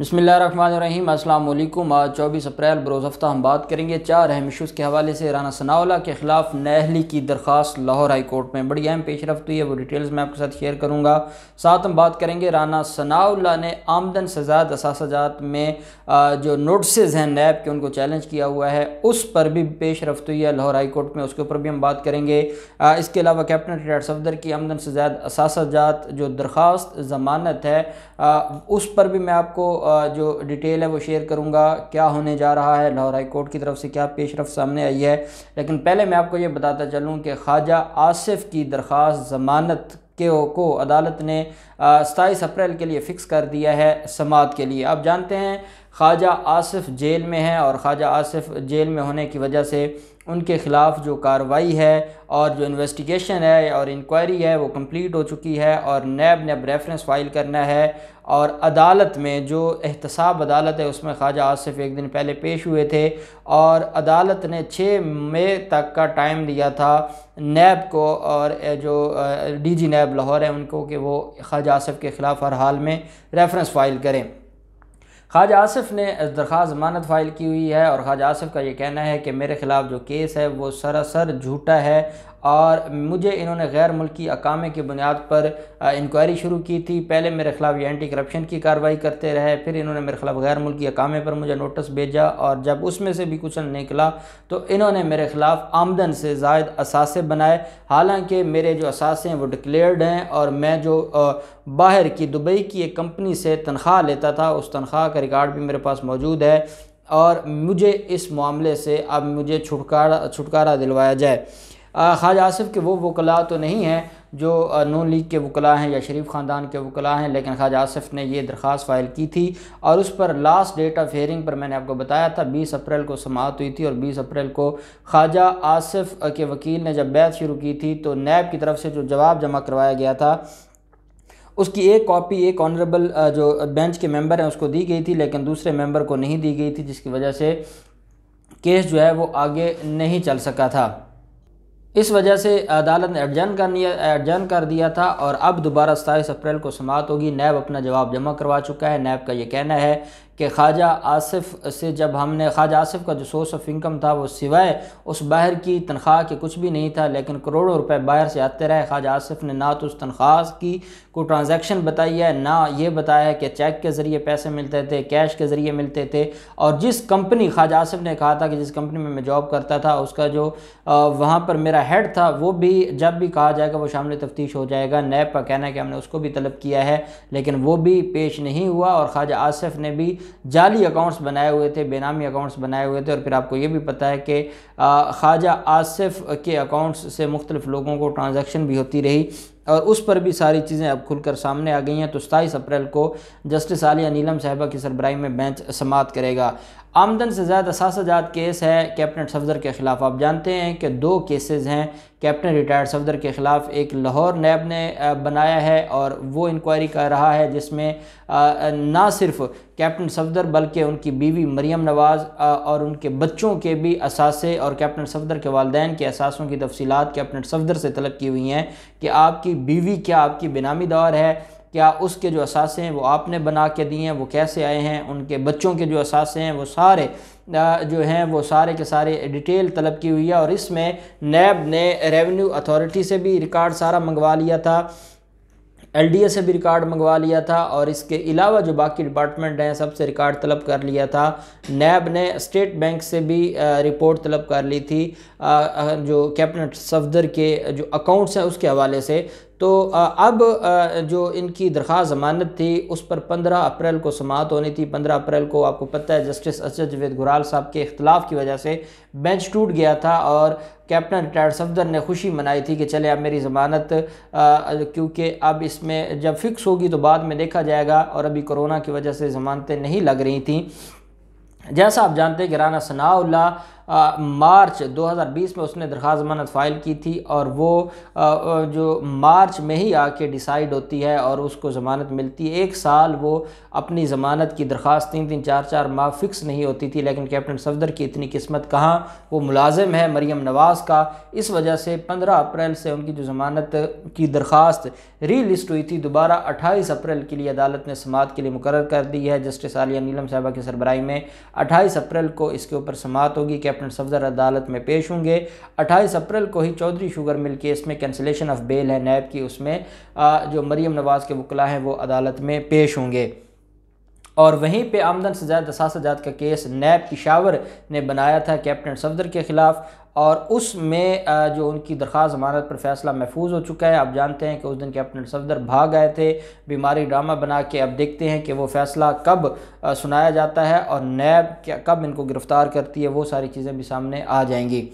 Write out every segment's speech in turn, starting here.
बसमीम अल्लाम आज चौबीस अप्रैल बरोज़ हफ्ता हम बात करेंगे चार अहम इशूज़ के हवाले से राना सनाउला के ख़िलाफ़ नहली की दरख्वास्त लाहौर हाई कोर्ट में बड़ी अहम रफ़्त हुई है वो डिटेल्स मैं आपके साथ शेयर करूँगा साथ हम बात करेंगे राना सनाउला ने आमदन सजात असाजात में जो नोटिस हैं नैब के उनको चैलेंज किया हुआ है उस पर भी रफ्त हुई है लाहौर हाई कोर्ट में उसके ऊपर भी हम बात करेंगे इसके अलावा कैप्टन रिटायर्ड सफदर की आमदन सजात असाजात जो दरख्वास्त ज़मानत है उस पर भी मैं आपको जो डिटेल है वो शेयर करूँगा क्या होने जा रहा है लाहौर हाई कोर्ट की तरफ से क्या पेशरफ सामने आई है लेकिन पहले मैं आपको ये बताता चलूँ कि ख्वाजा आसिफ की दरख्वास ज़मानत के को अदालत ने सताईस अप्रैल के लिए फ़िक्स कर दिया है समात के लिए आप जानते हैं ख्वाजा आसिफ जेल में है और ख्वाजा आसिफ जेल में होने की वजह से उनके ख़िलाफ़ जो कार्रवाई है और जो इन्वेस्टिगेशन है और इंक्वायरी है वो कंप्लीट हो चुकी है और नैब ने अब रेफरेंस फ़ाइल करना है और अदालत में जो एहतसाब अदालत है उसमें ख्वाजा आसिफ एक दिन पहले पेश हुए थे और अदालत ने छः मई तक का टाइम दिया था नैब को और जो डीजी नैब लाहौर है उनको कि वो ख्वाजा आसिफ के ख़िलाफ़ हर हाल में रेफरेंस फ़ाइल करें ख्वाजा आसिफ ने दरख्वास जमानत फ़ाइल की हुई है और ख्वाजा आसिफ का ये कहना है कि मेरे ख़िलाफ़ जो केस है वो सरासर झूठा है और मुझे इन्होंने गैर मुल्की अकामे की बुनियाद पर इंक्वायरी शुरू की थी पहले मेरे ख़िलाफ़ ये एंटी करप्शन की कार्रवाई करते रहे फिर इन्होंने मेरे ख़िलाफ़ गैर मुल्की अकामे पर मुझे नोटिस भेजा और जब उसमें से भी कुछ निकला तो इन्होंने मेरे ख़िलाफ़ आमदन से जायद असासे बनाए हालांकि मेरे जो असासे हैं वो डिक्लेयर्ड हैं और मैं जो बाहर की दुबई की एक कंपनी से तनख्वाह लेता था उस तनख्वाह का रिकॉर्ड भी मेरे पास मौजूद है और मुझे इस मामले से अब मुझे छुटकारा छुटकारा दिलवाया जाए ख्वाज आसफ़ के वो वकला तो नहीं हैं जो नून लीग के वकला हैं या शरीफ ख़ानदान के वकला हैं लेकिन ख्वाजा आसफ़ ने यह दरख्वास्त फ़ाइल की थी और उस पर लास्ट डेट ऑफ हेयरिंग पर मैंने आपको बताया था बीस अप्रैल को समाप्त हुई थी और बीस अप्रैल को ख्वाजा आसफ़ के वकील ने जब बैत शुरू की थी तो नैब की तरफ से जो जवाब जमा करवाया गया था उसकी एक कॉपी एक ऑनरेबल जो बेंच के मेंबर हैं उसको दी गई थी लेकिन दूसरे मेंबर को नहीं दी गई थी जिसकी वजह से केस जो है वो आगे नहीं चल सका था इस वजह से अदालत ने अडजन कर अडजन कर दिया था और अब दोबारा सताईस अप्रैल को समाप्त होगी नैब अपना जवाब जमा करवा चुका है नैब का ये कहना है कि ख्वाजा आसिफ से जब हमने ख्वाजा आसिफ का जो सोर्स ऑफ इनकम था वो सिवाय उस बाहर की तनख्वाह के कुछ भी नहीं था लेकिन करोड़ों रुपए बाहर से आते रहे ख्वाजा आसिफ ने ना तो उस तनख्वाह की को ट्रांजैक्शन बताई है ना ये बताया है कि चेक के ज़रिए पैसे मिलते थे कैश के ज़रिए मिलते थे और जिस कंपनी ख्वाजा आसिफ ने कहा था कि जिस कंपनी में मैं जॉब करता था उसका जो वहाँ पर मेरा हेड था वो भी जब भी कहा जाएगा वो शामिल तफ्तीश हो जाएगा नैब का कहना है कि हमने उसको भी तलब किया है लेकिन वो भी पेश नहीं हुआ और ख्वाजा आसिफ ने भी जाली अकाउंट्स बनाए हुए थे बेनामी अकाउंट्स बनाए हुए थे और फिर आपको ये भी पता है कि ख्वाजा आसिफ के अकाउंट्स से मुख्तलिफ लोगों को ट्रांजेक्शन भी होती रही और उस पर भी सारी चीज़ें अब खुलकर सामने आ गई हैं तो सताईस अप्रैल को जस्टिस आलिया नीलम साहबा की सरबराही में बेंच समात करेगा आमदन से ज़्यादा सासाजात केस है कैप्टन सफदर के ख़िलाफ़ आप जानते हैं कि दो केसेस हैं कैप्टन रिटायर्ड सफदर के ख़िलाफ़ एक लाहौर नैब ने बनाया है और वो इंक्वायरी कर रहा है जिसमें ना सिर्फ कैप्टन सफदर बल्कि उनकी बीवी मरियम नवाज़ और उनके बच्चों के भी असासे और कैप्टन सफदर के वालदेन के असासों की तफसीत कैप्टन सफदर से तलब की हुई हैं कि आपकी बीवी क्या आपकी बेनामी दौर है क्या उसके जो असासे हैं वो आपने बना के दिए हैं वो कैसे आए हैं उनके बच्चों के जो असासे हैं वो सारे जो हैं वो सारे के सारे डिटेल तलब की हुई है और इसमें नैब ने रेवेन्यू अथॉरिटी से भी रिकॉर्ड सारा मंगवा लिया था एल से भी रिकॉर्ड मंगवा लिया था और इसके अलावा जो बाकी डिपार्टमेंट हैं सबसे रिकॉर्ड तलब कर लिया था नैब ने स्टेट बैंक से भी रिपोर्ट तलब कर ली थी जो कैबिनेट सफदर के जो अकाउंट्स हैं उसके हवाले से तो अब जो इनकी दरख्वा जमानत थी उस पर पंद्रह अप्रैल को समात होनी थी पंद्रह अप्रैल को आपको पता है जस्टिस असद जवेद घुराल साहब के अख्तिलाफ़ की वजह से बेंच टूट गया था और कैप्टन रिटायर्ड सफदर ने खुशी मनाई थी कि चले अब मेरी ज़मानत क्योंकि अब इसमें जब फिक्स होगी तो बाद में देखा जाएगा और अभी कोरोना की वजह से ज़मानतें नहीं लग रही थी जैसा आप जानते हैं कि राना सनाउल्ला आ, मार्च 2020 में उसने दरख्वास जमानत फ़ाइल की थी और वो आ, जो मार्च में ही आके डिसाइड होती है और उसको ज़मानत मिलती है एक साल वो अपनी ज़मानत की दरख्वास्त तीन तीन चार चार माह फिक्स नहीं होती थी लेकिन कैप्टन सफदर की इतनी किस्मत कहाँ वो मुलाजिम है मरीम नवाज़ का इस वजह से पंद्रह अप्रैल से उनकी जो ज़मानत की दरख्वास्त रीलिस्ट हुई थी दोबारा अट्ठाईस अप्रैल के लिए अदालत ने समात के लिए मुकर कर दी है जस्टिस आलिया नीलम साहबा की सरबराई में अट्ठाईस अप्रैल को इसके ऊपर समात होगी कैप्टन स्टेटमेंट सफदर अदालत में पेश होंगे 28 अप्रैल को ही चौधरी शुगर मिल केस में कैंसिलेशन ऑफ बेल है नैब की उसमें जो मरीम नवाज़ के वकला हैं वो अदालत में पेश होंगे और वहीं पे आमदन से ज्यादा सजात का केस नैब पिशावर ने बनाया था कैप्टन सफदर के ख़िलाफ़ और उसमें जो उनकी दरख्वास्त जमानत पर फैसला महफूज हो चुका है आप जानते हैं कि उस दिन कैप्टन सफदर भाग आए थे बीमारी ड्रामा बना के अब देखते हैं कि वो फैसला कब सुनाया जाता है और नैब कब इनको गिरफ़्तार करती है वो सारी चीज़ें भी सामने आ जाएंगी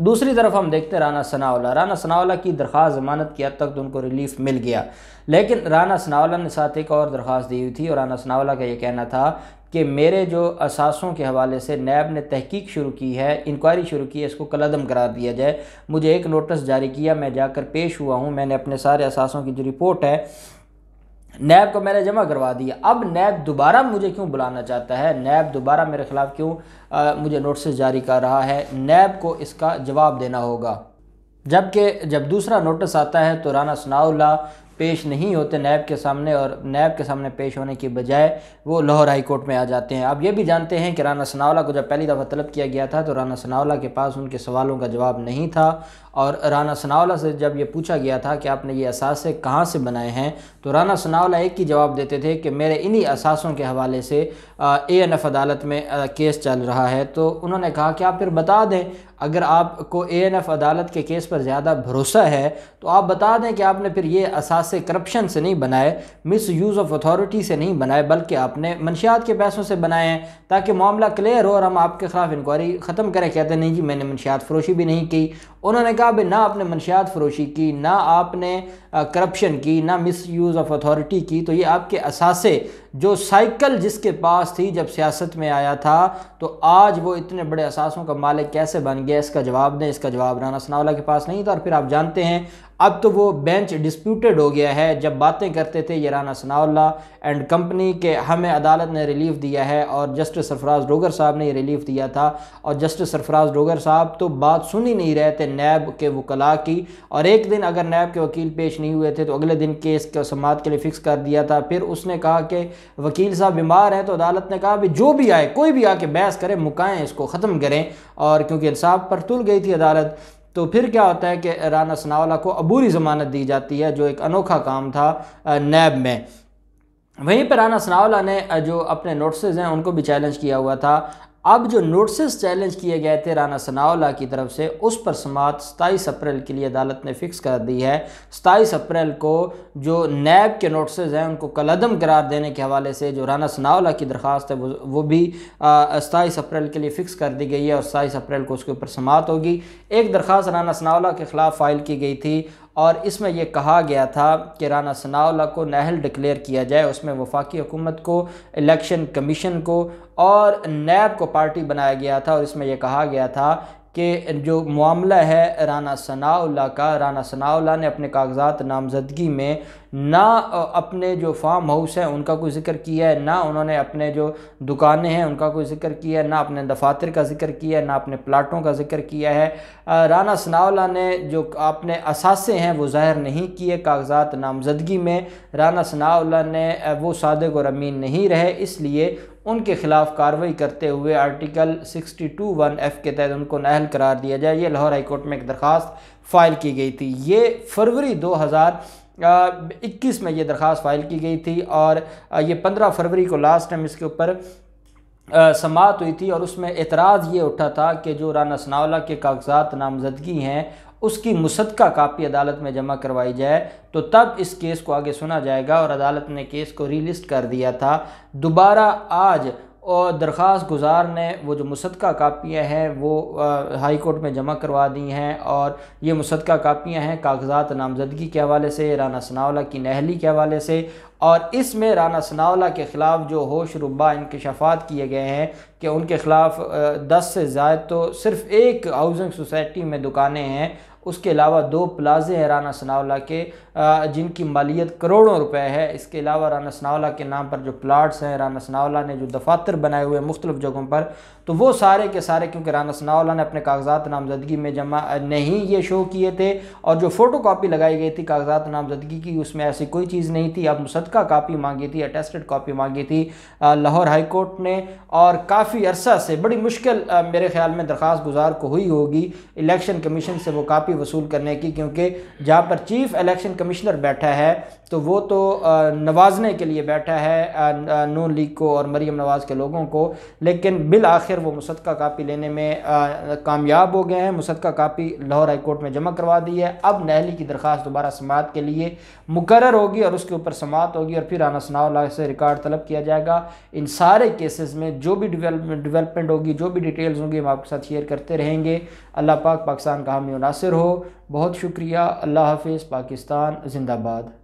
दूसरी तरफ हम देखते हैं राना सनावला राना सनावला की दरख्वास्त जमानत की हद तक तो उनको रिलीफ मिल गया लेकिन राना सनावला ने साथ एक और दरख्वास्त दी हुई थी और राना सनावला का ये कहना था कि मेरे जो असासों के हवाले से नैब ने तहकीक शुरू की है इंक्वायरी शुरू की है इसको कलदम करार दिया जाए मुझे एक नोटिस जारी किया मैं जाकर पेश हुआ हूँ मैंने अपने सारे असासों की जो रिपोर्ट है नैब को मैंने जमा करवा दिया अब नैब दोबारा मुझे क्यों बुलाना चाहता है नैब दोबारा मेरे ख़िलाफ़ क्यों मुझे नोटिस जारी कर रहा है नैब को इसका जवाब देना होगा जबकि जब दूसरा नोटिस आता है तो राना सनाउल्ला पेश नहीं होते नैब के सामने और नैब के सामने पेश होने की बजाय वो लाहौर हाई कोर्ट में आ जाते हैं आप ये भी जानते हैं कि राना सनावला को जब पहली दफ़ा तलब किया गया था तो राना सनावला के पास उनके सवालों का जवाब नहीं था और राना सनावला से जब ये पूछा गया था कि आपने ये असासे कहाँ से बनाए हैं तो राना सनावला एक ही जवाब देते थे कि मेरे इन्हीं असासों के हवाले से ए एन एफ अदालत में केस चल रहा है तो उन्होंने कहा कि आप फिर बता दें अगर आपको ए एन एफ़ अदालत के केस पर ज़्यादा भरोसा है तो आप बता दें कि आपने फिर ये असास करप्शन से नहीं बनाए मिस यूज़ ऑफ अथॉरिटी से नहीं बनाए बल्कि आपने मनशियात के पैसों से बनाए हैं ताकि मामला क्लियर हो और हम आपके ख़िलाफ़ इंक्वायरी ख़त्म करें कहते नहीं जी मैंने मनशियात फरोशी भी नहीं की उन्होंने कहा भाई ना आपने मनशियात फरोशी की ना आपने करप्शन की ना मिस यूज़ ऑफ अथॉरिटी की तो ये आपके असासे जो साइकिल जिसके पास थी जब सियासत में आया था तो आज वो इतने बड़े असासों का मालिक कैसे बन गया इसका जवाब दें इसका जवाब राना सनावला के पास नहीं था और फिर आप जानते हैं अब तो वो बेंच डिस्प्यूटेड हो गया है जब बातें करते थे याना सनाउल्ला एंड कंपनी के हमें अदालत ने रिलीफ दिया है और जस्टिस सरफराज डोगर साहब ने रिलीफ दिया था और जस्टिस सरफराज डोगर साहब तो बात सुन ही नहीं रहे थे नैब के वकला की और एक दिन अगर नैब के वकील पेश नहीं हुए थे तो अगले दिन केस के समात के लिए फ़िक्स कर दिया था फिर उसने कहा कि वकील साहब बीमार हैं तो अदालत ने कहा भी जो भी आए कोई भी आके बहस करें मुकाएँ इसको ख़त्म करें और क्योंकि इंसाफ पर तुल गई थी अदालत तो फिर क्या होता है कि राना सनावला को अबूरी ज़मानत दी जाती है जो एक अनोखा काम था नैब में वहीं पर राना सनावला ने जो अपने नोट्स हैं उनको भी चैलेंज किया हुआ था अब जो नोटिस चैलेंज किए गए थे राना सनावला की तरफ से उस पर समात सताईस अप्रैल के लिए अदालत ने फ़िक्स कर दी है सताईस अप्रैल को जो नैब के नोटिस हैं उनको कलदम करार देने के हवाले से जो राना सनावला की दरख्वास्त है वो भी सताईस अप्रैल के लिए फ़िक्स कर दी गई है और सताईस अप्रैल को उसके ऊपर समात होगी एक दरख्वास्त राना सनावला के ख़िलाफ़ फ़ाइल की गई थी और इसमें यह कहा गया था कि राना सनाउल्ला को नहल डिक्लेयर किया जाए उसमें वफाकी हुकूमत को इलेक्शन कमीशन को और नैब को पार्टी बनाया गया था और इसमें यह कहा गया था कि जो मामला है राना सनाउल्ला का राना सनाउल्ला ने अपने कागजात नामजदगी में ना अपने जो फार्म हाउस हैं उनका कोई जिक्र किया है ना उन्होंने अपने जो दुकानें हैं उनका कोई जिक्र किया है ना अपने दफातर का जिक्र किया है ना अपने प्लाटों का जिक्र किया है राना सनावला ने जो अपने असासे हैं वो ज़ाहिर नहीं किए कागजात नामजदगी में राना सनावला ने वो सादक और अमीन नहीं रहे इसलिए उनके खिलाफ कार्रवाई करते हुए आर्टिकल टू वन एफ़ के तहत उनको नाहल करार दिया जाए ये लाहौर हाईकोर्ट में एक दरख्वास्त फ़ाइल की गई थी ये फरवरी हज़ार इक्कीस में ये दरख्वास्त फाइल की गई थी और ये पंद्रह फरवरी को लास्ट टाइम इसके ऊपर समात हुई थी और उसमें एतराज़ ये उठा था कि जो राना सनावला के कागजात नामजदगी हैं उसकी मुसदका कापी अदालत में जमा करवाई जाए तो तब इस केस को आगे सुना जाएगा और अदालत ने केस को रीलिस्ट कर दिया था दोबारा आज और दरख्वास गुजार ने वो जो मुसदका कापियाँ हैं वो हाई कोर्ट में जमा करवा दी हैं और ये मुसदका कापियाँ हैं कागजात नामजदगी के हवाले से राना सनावला की नहली के हवाले से और इसमें राना सनावला के ख़िलाफ़ जो होश रुबा इनकशाफात किए गए हैं कि उनके ख़िलाफ़ दस से ज़्यादा तो सिर्फ़ एक हाउसिंग सोसाइटी में दुकानें हैं उसके अलावा दो प्लाजे हैं राना सनावला के जिनकी मालियत करोड़ों रुपए है इसके अलावा राना सनावला के नाम पर जो प्लाट्स हैं राना सनावला ने जो दफातर बनाए हुए हैं मुख्तलिफ जगहों पर तो वो सारे के सारे क्योंकि राना सनावला ने अपने कागजात नामजदगी में जमा नहीं ये शो किए थे और जो फ़ोटो कापी लगाई गई थी कागजात नामजदगी की उसमें ऐसी कोई चीज़ नहीं थी अब मुसदका कापी मांगी थी अटेस्टेड कापी मांगी थी लाहौर हाईकोर्ट ने और काफ़ी अरसा से बड़ी मुश्किल मेरे ख्याल में दरख्वास्त गुजार को हुई होगी इलेक्शन कमीशन से वो कापी की वसूल करने की क्योंकि जहाँ पर चीफ इलेक्शन कमिश्नर बैठा है तो वो तो नवाजने के लिए बैठा है नून लीग को और मरीम नवाज़ के लोगों को लेकिन बिल आखिर वो मुसदका कापी लेने में कामयाब हो गए हैं मुसदका कापी लाहौर हाई कोर्ट में जमा करवा दी है अब नहली की दरख्वास्त दोबारा समात के लिए मुकर होगी और उसके ऊपर समात होगी और फिर आना सनाउल्ला से रिकॉर्ड तलब किया जाएगा इन सारे केसेस में जो भी डिवेलपमेंट होगी जो भी डिटेल्स होंगी हम आपके साथ शेयर करते रहेंगे अल्लाह पाक पाकिस्तान का हमी नासिर हो बहुत शुक्रिया अल्लाह हाफिज़ पाकिस्तान जिंदाबाद